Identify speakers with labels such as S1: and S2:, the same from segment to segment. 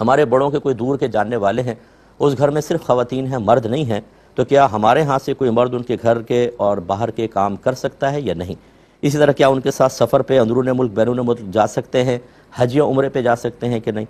S1: ہمارے بڑوں کے کوئی دور کے جاننے والے ہیں اس گھر میں صرف خواتین ہیں مرد نہیں ہیں تو کیا ہمارے ہاں سے کوئی مرد ان کے گھر کے اور باہر کے کام کر سکتا ہے یا نہیں اسی طرح کیا ان کے ساتھ سفر پہ اندرون ملک بیرون ملک جا سکتے ہیں حج یا عمرے پہ جا سکتے ہیں کہ نہیں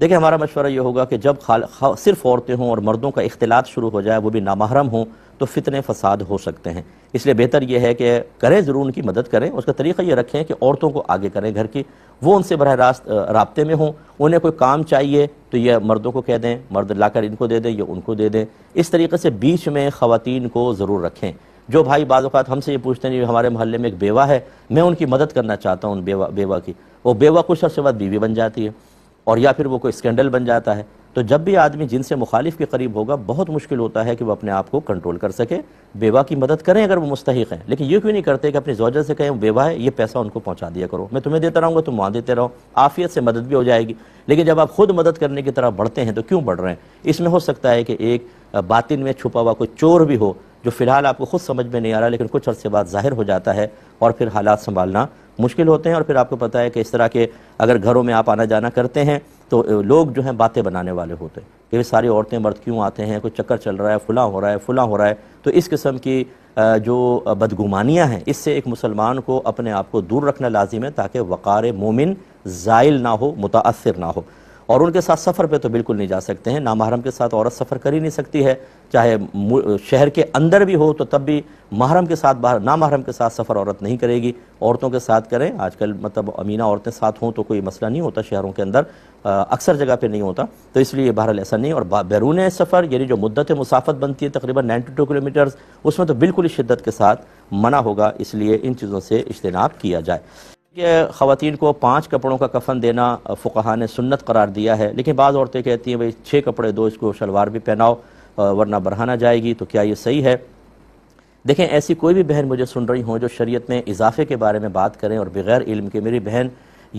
S1: دیکھیں ہمارا مشورہ یہ ہوگا کہ جب خال خا صرف عورتیں ہوں اور مردوں کا اختلاط شروع ہو جائے وہ بھی نامحرم ہوں تو فتنے فساد ہو سکتے ہیں اس لیے بہتر یہ ہے کہ کریں ضرور ان کی مدد کریں اس کا طریقہ یہ رکھیں کہ عورتوں کو آگے کریں گھر کی وہ ان سے براہ راست رابطے میں ہوں انہیں کوئی کام چاہیے تو یہ مردوں کو کہہ دیں مرد لا کر ان کو دے دیں یا ان کو دے دیں اس طریقے سے بیچ میں خواتین کو ضرور رکھیں جو بھائی بعض اوقات ہم سے یہ پوچھتے ہیں کہ ہمارے محلے میں ایک بیوہ ہے میں ان کی مدد کرنا چاہتا ہوں ان بیوہ بیوہ کی وہ بیوہ کچھ عرصے بعد بیوی بن جاتی ہے اور یا پھر وہ کوئی اسکینڈل بن جاتا ہے تو جب بھی آدمی جن سے مخالف کے قریب ہوگا بہت مشکل ہوتا ہے کہ وہ اپنے آپ کو کنٹرول کر سکے بیوہ کی مدد کریں اگر وہ مستحق ہیں لیکن یہ کیوں نہیں کرتے کہ اپنی زوجہ سے کہیں بیوہ ہے یہ پیسہ ان کو پہنچا دیا کرو میں تمہیں دیتا رہوں گا تم وہاں دیتے رہو آفیت سے مدد بھی ہو جائے گی لیکن جب آپ خود مدد کرنے کی طرح بڑھتے ہیں تو کیوں بڑھ رہے ہیں اس میں ہو سکتا ہے کہ ایک باطن میں چھپا ہوا کوئی چور بھی ہو جو فی الحال آپ کو خود سمجھ میں نہیں آ رہا لیکن کچھ عرصے بعد ظاہر ہو جاتا ہے اور پھر حالات سنبھالنا مشکل ہوتے ہیں اور پھر آپ کو پتہ ہے کہ اس طرح کے اگر گھروں میں آپ آنا جانا کرتے ہیں تو لوگ جو ہیں باتیں بنانے والے ہوتے ہیں کہ ساری عورتیں مرد کیوں آتے ہیں کوئی چکر چل رہا ہے فلاں ہو رہا ہے فلاں ہو رہا ہے تو اس قسم کی جو بدگمانیاں ہیں اس سے ایک مسلمان کو اپنے آپ کو دور رکھنا لازم ہے تاکہ وقار مومن زائل نہ ہو متاثر نہ ہو اور ان کے ساتھ سفر پہ تو بالکل نہیں جا سکتے ہیں نامحرم کے ساتھ عورت سفر کر ہی نہیں سکتی ہے چاہے شہر کے اندر بھی ہو تو تب بھی محرم کے ساتھ باہر نامحرم کے ساتھ سفر عورت نہیں کرے گی عورتوں کے ساتھ کریں آج کل مطلب امینہ عورتیں ساتھ ہوں تو کوئی مسئلہ نہیں ہوتا شہروں کے اندر اکثر جگہ پہ نہیں ہوتا تو اس لیے بہرحال ایسا نہیں اور بیرون سفر یعنی جو مدت مسافت بنتی ہے تقریباً نائنٹی ٹو کلو اس میں تو بالکل شدت کے ساتھ منع ہوگا اس لیے ان چیزوں سے اجتناب کیا جائے کہ خواتین کو پانچ کپڑوں کا کفن دینا فقہ نے سنت قرار دیا ہے لیکن بعض عورتیں کہتی ہیں بھائی چھ کپڑے دو اس کو شلوار بھی پہناؤ ورنہ برہانہ جائے گی تو کیا یہ صحیح ہے دیکھیں ایسی کوئی بھی بہن مجھے سن رہی ہوں جو شریعت میں اضافے کے بارے میں بات کریں اور بغیر علم کے میری بہن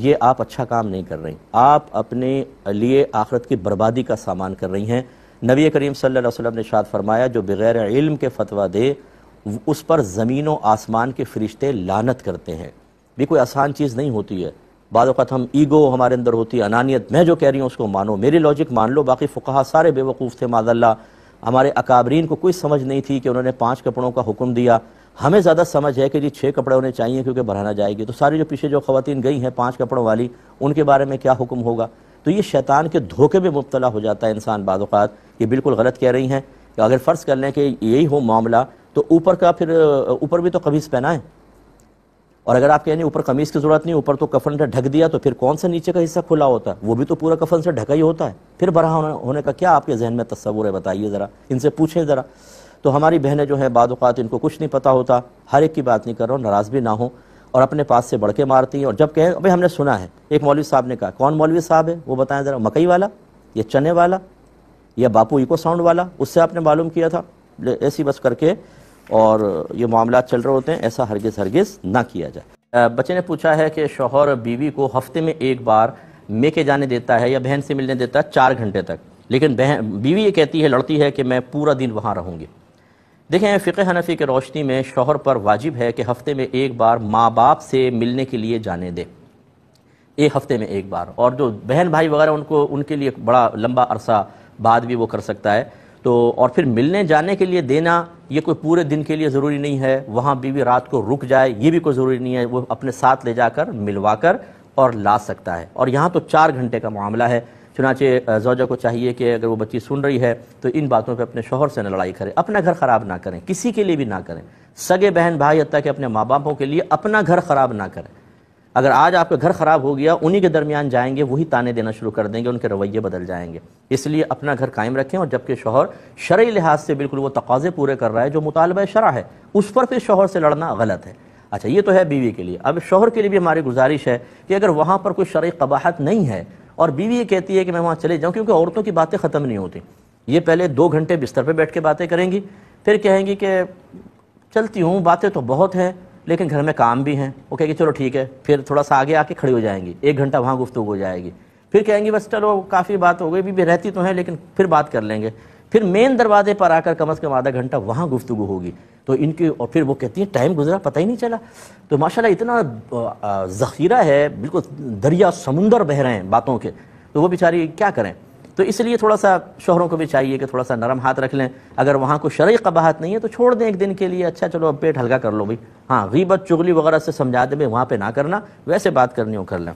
S1: یہ آپ اچھا کام نہیں کر رہی آپ اپنے لیے آخرت کی بربادی کا سامان کر رہی ہیں نبی کریم صلی اللہ علیہ وسلم نے شاد فرمایا جو بغیر علم کے فتویٰ دے اس پر زمین و آسمان کے فرشتے لانت کرتے ہیں بھی کوئی آسان چیز نہیں ہوتی ہے بعض وقت ہم ایگو ہمارے اندر ہوتی ہے انانیت میں جو کہہ رہی ہوں اس کو مانو میری لاجک مان لو باقی فقہ سارے بے وقوف تھے اللہ ہمارے اکابرین کو کوئی سمجھ نہیں تھی کہ انہوں نے پانچ کپڑوں کا حکم دیا ہمیں زیادہ سمجھ ہے کہ جی چھ کپڑے انہیں چاہیے کیونکہ بڑھانا جائے گی تو ساری جو پیچھے جو خواتین گئی ہیں پانچ کپڑوں والی ان کے بارے میں کیا حکم ہوگا تو یہ شیطان کے دھوکے میں مبتلا ہو جاتا ہے انسان بعض اوقات یہ بالکل غلط کہہ رہی ہیں کہ اگر فرض کر لیں کہ یہی ہو معاملہ تو اوپر کا پھر اوپر بھی تو قبیض پہنائیں اور اگر آپ کہیں یعنی اوپر قمیض کی ضرورت نہیں اوپر تو کفن نے ڈھک دیا تو پھر کون سے نیچے کا حصہ کھلا ہوتا ہے وہ بھی تو پورا کفن سے ڈھکا ہی ہوتا ہے پھر برہا ہونے کا کیا آپ کے ذہن میں تصور ہے بتائیے ذرا ان سے پوچھیں ذرا تو ہماری بہنیں جو ہیں بعد اوقات ان کو کچھ نہیں پتہ ہوتا ہر ایک کی بات نہیں کر رہا ہوں ناراض بھی نہ ہوں اور اپنے پاس سے بڑھ کے مارتی ہیں اور جب کہیں ابھی ہم نے سنا ہے ایک مولوی صاحب نے کہا کون مولوی صاحب ہے وہ بتائیں ذرا مکئی والا یا چنے والا یا باپو ایکو ساؤنڈ والا اس سے آپ نے معلوم کیا تھا ایسی بس کر کے اور یہ معاملات چل رہے ہوتے ہیں ایسا ہرگز ہرگز نہ کیا جائے بچے نے پوچھا ہے کہ شوہر بیوی کو ہفتے میں ایک بار مے کے جانے دیتا ہے یا بہن سے ملنے دیتا ہے چار گھنٹے تک لیکن بیوی یہ کہتی ہے لڑتی ہے کہ میں پورا دن وہاں رہوں گی دیکھیں فقہ حنفی کے روشنی میں شوہر پر واجب ہے کہ ہفتے میں ایک بار ماں باپ سے ملنے کے لیے جانے دے ایک ہفتے میں ایک بار اور جو بہن بھائی وغیرہ ان کو ان کے لیے بڑا لمبا عرصہ بعد بھی وہ کر سکتا ہے تو اور پھر ملنے جانے کے لیے دینا یہ کوئی پورے دن کے لیے ضروری نہیں ہے وہاں بیوی رات کو رک جائے یہ بھی کوئی ضروری نہیں ہے وہ اپنے ساتھ لے جا کر ملوا کر اور لا سکتا ہے اور یہاں تو چار گھنٹے کا معاملہ ہے چنانچہ زوجہ کو چاہیے کہ اگر وہ بچی سن رہی ہے تو ان باتوں پہ اپنے شوہر سے نہ لڑائی کرے اپنا گھر خراب نہ کریں کسی کے لیے بھی نہ کریں سگے بہن بھائی حتیٰ کہ اپنے ماں باپوں کے لیے اپنا گھر خراب نہ کریں اگر آج آپ کا گھر خراب ہو گیا انہی کے درمیان جائیں گے وہی تانے دینا شروع کر دیں گے ان کے رویے بدل جائیں گے اس لیے اپنا گھر قائم رکھیں اور جبکہ شوہر شرعی لحاظ سے بالکل وہ تقاضے پورے کر رہا ہے جو مطالبہ شرع ہے اس پر پھر شوہر سے لڑنا غلط ہے اچھا یہ تو ہے بیوی کے لیے اب شوہر کے لیے بھی ہماری گزارش ہے کہ اگر وہاں پر کوئی شرعی قباحت نہیں ہے اور بیوی یہ کہتی ہے کہ میں وہاں چلے جاؤں کیونکہ عورتوں کی باتیں ختم نہیں ہوتی یہ پہلے دو گھنٹے بستر پہ بیٹھ کے باتیں کریں گی پھر کہیں گی کہ چلتی ہوں باتیں تو بہت ہیں لیکن گھر میں کام بھی ہیں وہ کہیں گے چلو ٹھیک ہے پھر تھوڑا سا آگے آ کے کھڑی ہو جائیں گی ایک گھنٹہ وہاں گفتگو ہو جائے گی پھر کہیں گی بس چلو کافی بات ہو گئی بھی رہتی تو ہیں لیکن پھر بات کر لیں گے پھر مین دروازے پر آ کر کم از کم آدھا گھنٹہ وہاں گفتگو ہوگی تو ان کی اور پھر وہ کہتی ہیں ٹائم گزرا پتہ ہی نہیں چلا تو ماشاء اللہ اتنا ذخیرہ ہے بالکل دریا سمندر بہہ رہے ہیں باتوں کے تو وہ بیچاری کیا کریں تو اس لیے تھوڑا سا شہروں کو بھی چاہیے کہ تھوڑا سا نرم ہاتھ رکھ لیں اگر وہاں کوئی شرعی قباحت نہیں ہے تو چھوڑ دیں ایک دن کے لیے اچھا چلو اب پیٹ ہلکا کر لو بھائی ہاں غیبت چغلی وغیرہ سے سمجھا دیں بھائی وہاں پہ نہ کرنا ویسے بات کرنی ہو کر لیں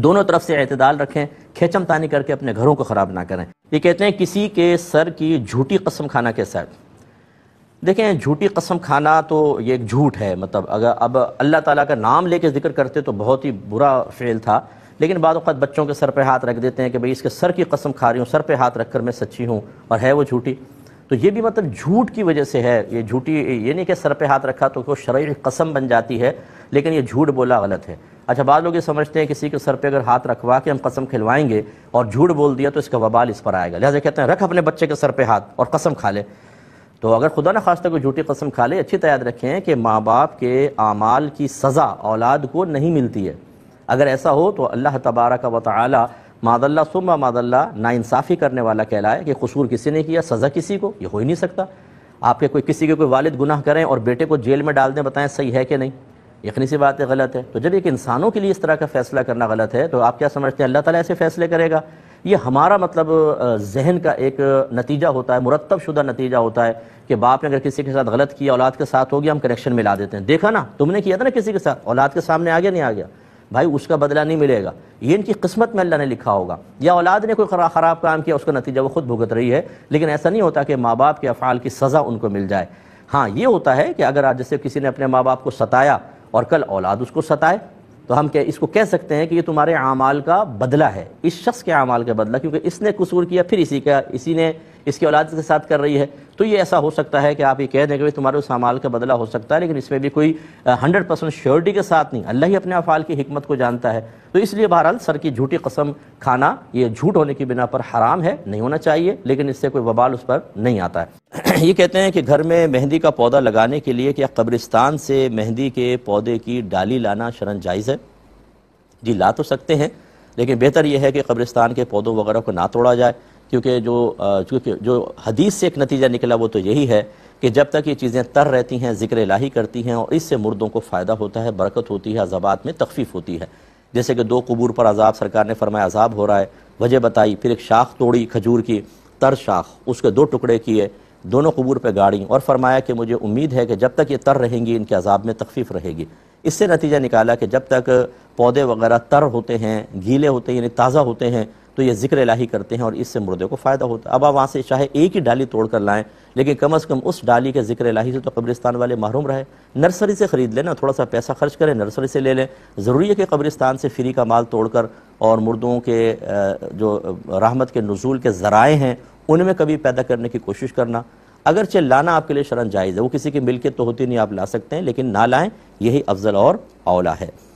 S1: دونوں طرف سے اعتدال رکھیں کھیچم تانی کر کے اپنے گھروں کو خراب نہ کریں یہ کہتے ہیں کسی کے سر کی جھوٹی قسم کھانا کے ساتھ دیکھیں جھوٹی قسم کھانا تو یہ ایک جھوٹ ہے مطلب اگر اب اللہ تعالیٰ کا نام لے کے ذکر کرتے تو بہت ہی برا فعل تھا لیکن بعض اوقات بچوں کے سر پہ ہاتھ رکھ دیتے ہیں کہ بھئی اس کے سر کی قسم کھا رہی ہوں سر پہ ہاتھ رکھ کر میں سچی ہوں اور ہے وہ جھوٹی تو یہ بھی مطلب جھوٹ کی وجہ سے ہے یہ جھوٹی یہ نہیں کہ سر پہ ہاتھ رکھا تو شرعی قسم بن جاتی ہے لیکن یہ جھوٹ بولا غلط ہے اچھا بعض لوگ یہ سمجھتے ہیں کسی کے سر پہ اگر ہاتھ رکھوا کے ہم قسم کھلوائیں گے اور جھوٹ بول دیا تو اس کا وبال اس پر آئے گا لہٰذا کہتے ہیں رکھ اپنے بچے کے سر پہ ہاتھ اور قسم کھا لے تو اگر خدا نہ خواستہ کوئی جھوٹی قسم کھا لے اچھی تیاد رکھیں کہ ماں باپ کے اعمال کی سزا اولاد کو نہیں ملتی ہے اگر ایسا ہو تو اللہ تبارک و تعالی ماد اللہ سمہ ماد اللہ ناانصافی کرنے والا کہلائے کہ قصور کسی نے کیا سزا کسی کو یہ ہو ہی نہیں سکتا آپ کے کوئی کسی کے کوئی والد گناہ کریں اور بیٹے کو جیل میں ڈال دیں بتائیں صحیح ہے کہ نہیں یقنی سی بات ہے غلط ہے تو جب ایک انسانوں کے لیے اس طرح کا فیصلہ کرنا غلط ہے تو آپ کیا سمجھتے ہیں اللہ تعالیٰ ایسے فیصلے کرے گا یہ ہمارا مطلب ذہن کا ایک نتیجہ ہوتا ہے مرتب شدہ نتیجہ ہوتا ہے کہ باپ نے اگر کسی کے ساتھ غلط کیا اولاد کے ساتھ ہو گیا ہم کنیکشن میں لا دیتے ہیں دیکھا نا تم نے کیا تھا نا کسی کے ساتھ اولاد کے سامنے آ گیا نہیں آ گیا بھائی اس کا بدلہ نہیں ملے گا یہ ان کی قسمت میں اللہ نے لکھا ہوگا یا اولاد نے کوئی خراب کام کیا اس کا نتیجہ وہ خود بھگت رہی ہے لیکن ایسا نہیں ہوتا کہ ماں باپ کے افعال کی سزا ان کو مل جائے ہاں یہ ہوتا ہے کہ اگر آج جیسے کسی نے اپنے ماں باپ کو ستایا اور کل اولاد اس کو ستائے تو ہم کہ اس کو کہہ سکتے ہیں کہ یہ تمہارے اعمال کا بدلہ ہے اس شخص کے اعمال کا بدلہ کیونکہ اس نے قصور کیا پھر اسی کا اسی نے اس کے اولاد کے ساتھ کر رہی ہے تو یہ ایسا ہو سکتا ہے کہ آپ یہ کہہ دیں کہ تمہارے اس اعمال کا بدلہ ہو سکتا ہے لیکن اس میں بھی کوئی ہنڈریڈ پرسینٹ شیورٹی کے ساتھ نہیں اللہ ہی اپنے افعال کی حکمت کو جانتا ہے تو اس لیے بہرحال سر کی جھوٹی قسم کھانا یہ جھوٹ ہونے کی بنا پر حرام ہے نہیں ہونا چاہیے لیکن اس سے کوئی وبال اس پر نہیں آتا ہے یہ کہتے ہیں کہ گھر میں مہندی کا پودا لگانے کے لیے کیا قبرستان سے مہندی کے پودے کی ڈالی لانا شرن جائز ہے جی لا تو سکتے ہیں لیکن بہتر یہ ہے کہ قبرستان کے پودوں وغیرہ کو نہ توڑا جائے کیونکہ جو چونکہ جو حدیث سے ایک نتیجہ نکلا وہ تو یہی ہے کہ جب تک یہ چیزیں تر رہتی ہیں ذکر الہی کرتی ہیں اور اس سے مردوں کو فائدہ ہوتا ہے برکت ہوتی ہے عذابات میں تخفیف ہوتی ہے جیسے کہ دو قبور پر عذاب سرکار نے فرمایا عذاب ہو رہا ہے وجہ بتائی پھر ایک شاخ توڑی کھجور کی تر شاخ اس کے دو ٹکڑے کیے دونوں قبور پہ گاڑی اور فرمایا کہ مجھے امید ہے کہ جب تک یہ تر رہیں گی ان کے عذاب میں تخفیف رہے گی اس سے نتیجہ نکالا کہ جب تک پودے وغیرہ تر ہوتے ہیں گیلے ہوتے ہیں یعنی تازہ ہوتے ہیں تو یہ ذکر الہی کرتے ہیں اور اس سے مردے کو فائدہ ہوتا ہے اب آپ وہاں سے چاہے ایک ہی ڈالی توڑ کر لائیں لیکن کم از کم اس ڈالی کے ذکر الہی سے تو قبرستان والے محروم رہے نرسری سے خرید لیں تھوڑا سا پیسہ خرچ کریں نرسری سے لے لیں ضروری ہے کہ قبرستان سے فری کا مال توڑ کر اور مردوں کے جو رحمت کے نزول کے ذرائع ہیں ان میں کبھی پیدا کرنے کی کوشش کرنا اگرچہ لانا آپ کے لیے شرن جائز ہے وہ کسی کی ملکیت تو ہوتی نہیں آپ لا سکتے ہیں لیکن نہ لائیں یہی افضل اور اولا ہے